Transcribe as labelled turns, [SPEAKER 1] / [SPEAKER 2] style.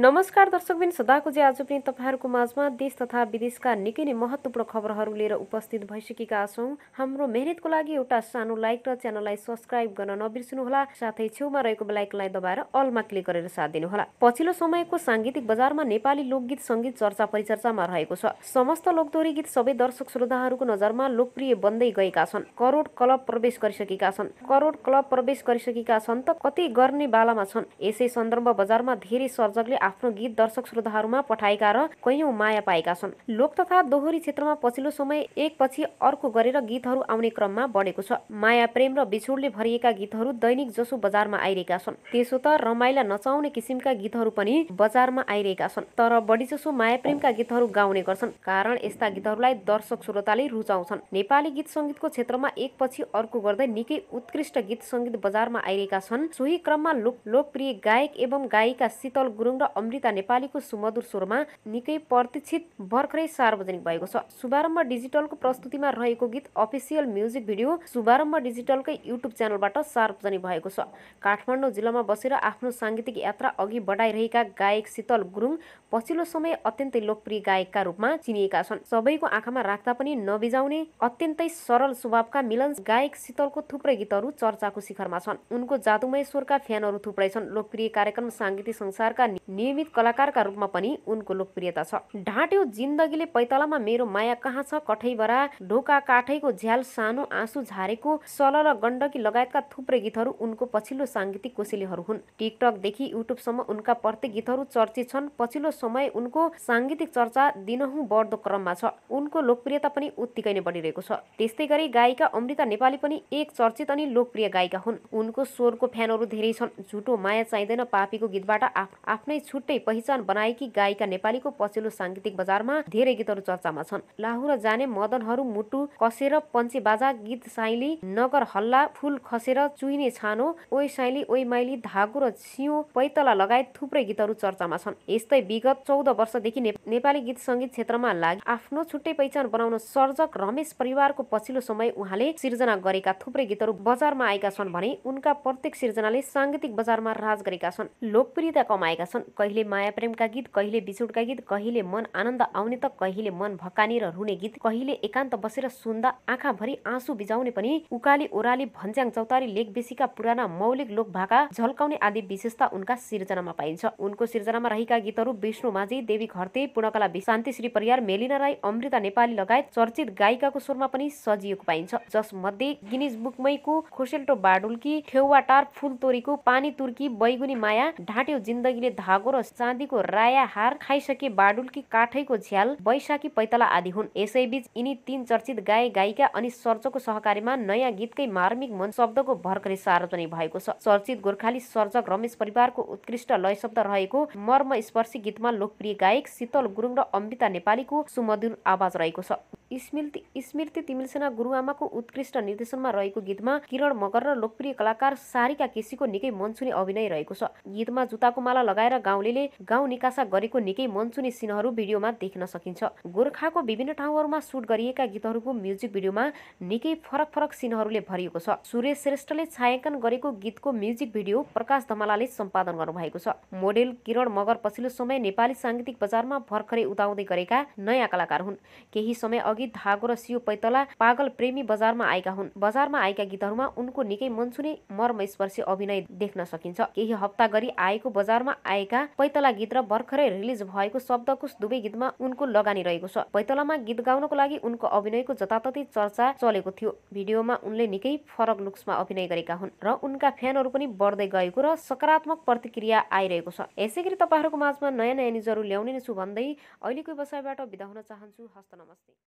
[SPEAKER 1] नमस्कार दर्शकबिन सदाको जे आज पनि तपाईँहरूको माझमा देश तथा विदेशका निकै नै महत्त्वपूर्ण खबरहरू लिएर उपस्थित भइसकेका छौँ हाम्रो मेहनतको लागि एउटा सानो लाइक र च्यानललाई सब्सक्राइब गर्न नबिर्सिनुहोला साथै छेउमा रहेको बेलायकलाई दबाएर अलमा क्लिक गरेर साथ दिनुहोला पछिल्लो समयको साङ्गीतिक बजारमा नेपाली लोकगीत सङ्गीत चर्चा परिचर्चामा रहेको छ समस्त लोकदोरी गीत सबै दर्शक श्रोताहरूको नजरमा लोकप्रिय बन्दै गएका छन् करोड क्लब प्रवेश गरिसकेका छन् करोड क्लब प्रवेश गरिसकेका छन् त कति गर्ने बालामा छन् यसै सन्दर्भ बजारमा धेरै सर्जकले आफ्नो गीत दर्शक श्रोताहरूमा पठाएका र कैयौँ माया पाएका छन् लोक तथा दोहोरी क्षेत्रमा पछिल्लो समय एकपछि अर्को गरेर गीतहरू आउने क्रममा बढेको छ माया प्रेम र बिछोडले भरिएका गीतहरू दैनिक जसो बजारमा आइरहेका छन् त्यसो त रमाइला नचाउने किसिमका गीतहरू पनि बजारमा आइरहेका छन् तर बढी जसो माया प्रेमका गीतहरू गाउने गर्छन् कारण यस्ता गीतहरूलाई दर्शक श्रोताले रुचाउँछन् नेपाली गीत सङ्गीतको क्षेत्रमा एकपछि अर्को गर्दै निकै उत्कृष्ट गीत सङ्गीत बजारमा आइरहेका छन् सोही क्रममा लोकप्रिय गायक एवं गायिका शीतल गुरुङ र अमृता नेपालीको सुमधुर स्वरमा निकै प्रतीक्षित भर्खरै सार्वजनिक भएको छ शुभारम्भ डिजिटलको प्रस्तुतिमा रहेको गीत अफिसियल म्युजिक भिडियो शुभारम्भ डिजिटलकै युट्युब च्यानलबाट सार्वजनिक भएको छ काठमाडौँ जिल्लामा बसेर आफ्नो साङ्गीतिक यात्रा अघि बढाइरहेका गायक शीतल गुरुङ पछिल्लो समय अत्यन्तै लोकप्रिय गायकका रूपमा चिनिएका छन् सबैको आँखामा राख्दा पनि नबिजाउने अत्यन्तै सरल स्वभावका मिलन गायक शीतलको थुप्रै गीतहरू चर्चाको शिखरमा छन् उनको जादुमय स्वरका फ्यानहरू थुप्रै छन् लोकप्रिय कार्यक्रम साङ्गीतिक संसारका नियमित कलाकारका रूपमा पनि उनको लोकप्रियता छ ढाँट्यो जिन्दगीले पैतलामा मेरो माया कहाँ छ कठैबरा ढोका काठैको झ्याल सानो आँसु झारेको सल र गण्डकी लगायतका थुप्रै गीतहरू उनको पछिल्लो साङ्गीतिक कोसेलीहरू हुन् टिकटकदेखि युट्युबसम्म उनका प्रत्येक गीतहरू चर्चित छन् पछिल्लो समय उनको साङ्गीतिक चर्चा दिनहुँ बढ्दो क्रममा छ उनको लोकप्रियता पनि उत्तिकै नै बढिरहेको छ त्यस्तै गरी गायिका अमृता नेपाली पनि एक चर्चित अनि लोकप्रिय गायिका हुन् उनको स्वरको फ्यानहरू धेरै छन् झुटो माया चाहिँदैन पापीको गीतबाट आफ्नै छुट्टै पहिचान बनाएकी गायिका नेपालीको पछिल्लो साङ्गीतिक बजारमा धेरै गीतहरू चर्चामा छन् लाहु र जाने मदनहरू मुटु कसेर पञ्चे बाजा गीत साइली नगर हल्ला फुल खसेर चुहिने छानो ओइ साइली ओ माइली धागो र सियो पैतला लगायत थुप्रै गीतहरू चर्चामा छन् यस्तै विगत चौध वर्षदेखि नेपाली गीत सङ्गीत क्षेत्रमा लागि आफ्नो छुट्टै पहिचान बनाउन सर्जक रमेश परिवारको पछिल्लो समय उहाँले सिर्जना गरेका थुप्रै गीतहरू बजारमा आएका छन् भने उनका प्रत्येक सिर्जनाले साङ्गीतिक बजारमा राज गरेका छन् लोकप्रियता कमाएका छन् कहिले माया प्रेमका गीत कहिले बिछोडका गीत कहिले मन आनन्द आउने त कहिले मन र रुने गीत कहिले एकान्त बसेर सुन्दा आँखाभरि आँसु बिजाउने पनि उकाली ओराली भन्ज्याङ चौतारी लेख बेसीका पुराना मौलिक लोक भाका झल्काउने आदि विशेषता उनका सिर्जनामा पाइन्छ उनको सिर्जनामा रहेका गीतहरू विष्णु माझी देवी घरते पूर्णकला शान्ति श्री परियार मेलिना राई अमृता नेपाली लगायत चर्चित गायिकाको स्वरमा पनि सजिएको पाइन्छ जसमध्ये गिनिज बुकमैको खोसेल्टो बाडुल्की ठेउवाटार तोरीको पानी तुर्की बैगुनी माया ढाँट्यो जिन्दगीले धागो धागो र चाँदीको राया हार खाइसके बाडुलकी काठैको झ्याल वैशाखी पैतला आदि हुन् यसैबीच यिनी तीन चर्चित गाय गायिका अनि सर्जकको सहकारीमा नयाँ गीतकै मार्मिक मन शब्दको भर्खरै सार्वजनिक भएको छ चर्चित गोर्खाली सर्जक रमेश परिवारको उत्कृष्ट लय शब्द रहेको मर्मस्पर्शी गीतमा लोकप्रिय गायक शीतल गुरुङ र अम्बिता नेपालीको सुमधुर आवाज रहेको छ स्मृति स्मृति तिमिलसेना गुरुआमाको उत्कृष्ट निर्देशनमा रहेको गीतमा किरण मगर र लोकप्रिय कलाकार सारिका केसीको निकै मनसुनी अभिनय रहेको छ गीतमा जुताको माला लगाएर गाउँ गाउँले गाउँ निकासा गरेको निकै मनसुनी सिनहरू भिडियोमा देख्न सकिन्छ गोर्खाको विभिन्न ठाउँहरूमा सुट गरिएका गीतहरूको म्युजिक भिडियोमा निकै फरक फरक सिनहरूले भरिएको छ सुरेश श्रेष्ठले छायाङ्कन गरेको गीतको म्युजिक भिडियो प्रकाश धमालाले सम्पादन गर्नुभएको छ मोडेल किरण मगर पछिल्लो समय नेपाली साङ्गीतिक बजारमा भर्खरै उताउँदै गरेका नयाँ कलाकार हुन् केही समय अघि धागो र सियो पैतला पागल प्रेमी बजारमा आएका हुन् बजारमा आएका गीतहरूमा उनको निकै मनसुने मर्मस्पर्शी अभिनय देख्न सकिन्छ केही हप्ता गरी आएको बजारमा आएका पैतला गीत र भर्खरै रिलिज भएको शब्दकुश दुवै गीतमा उनको लगानी रहेको छ पैतलामा गीत गाउनको लागि उनको अभिनयको जताततै चर्चा चलेको थियो भिडियोमा उनले निकै फरक लुक्समा अभिनय गरेका हुन् र उनका फ्यानहरू पनि बढ्दै गएको र सकारात्मक प्रतिक्रिया आइरहेको छ यसै गरी तपाईँहरूको माझमा नयाँ नयाँ न्युजहरू ल्याउने नै छु भन्दै अहिलेको व्यवसायबाट बिदा हुन चाहन्छु हस्त नमस्ते